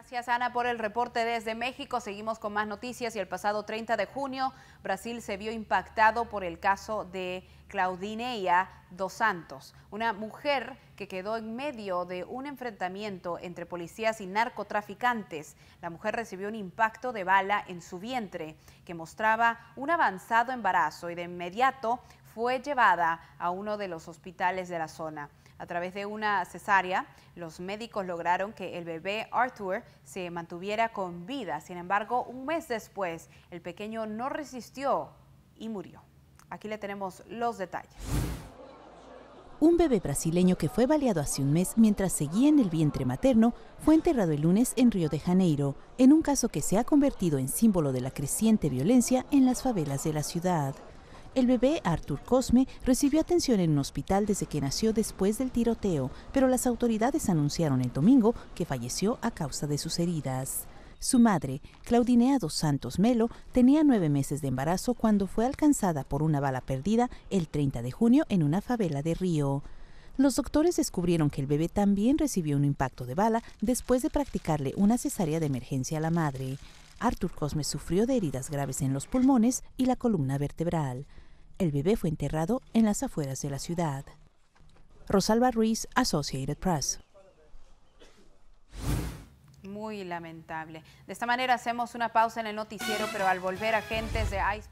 Gracias Ana por el reporte desde México. Seguimos con más noticias y el pasado 30 de junio Brasil se vio impactado por el caso de Claudineia dos Santos, una mujer que quedó en medio de un enfrentamiento entre policías y narcotraficantes. La mujer recibió un impacto de bala en su vientre que mostraba un avanzado embarazo y de inmediato fue llevada a uno de los hospitales de la zona. A través de una cesárea, los médicos lograron que el bebé Arthur se mantuviera con vida. Sin embargo, un mes después, el pequeño no resistió y murió. Aquí le tenemos los detalles. Un bebé brasileño que fue baleado hace un mes mientras seguía en el vientre materno fue enterrado el lunes en Río de Janeiro, en un caso que se ha convertido en símbolo de la creciente violencia en las favelas de la ciudad. El bebé Arthur Cosme recibió atención en un hospital desde que nació después del tiroteo, pero las autoridades anunciaron el domingo que falleció a causa de sus heridas. Su madre, Claudinea dos Santos Melo, tenía nueve meses de embarazo cuando fue alcanzada por una bala perdida el 30 de junio en una favela de Río. Los doctores descubrieron que el bebé también recibió un impacto de bala después de practicarle una cesárea de emergencia a la madre. Arthur Cosme sufrió de heridas graves en los pulmones y la columna vertebral el bebé fue enterrado en las afueras de la ciudad. Rosalba Ruiz, Associated Press. Muy lamentable. De esta manera hacemos una pausa en el noticiero, pero al volver agentes de ICE...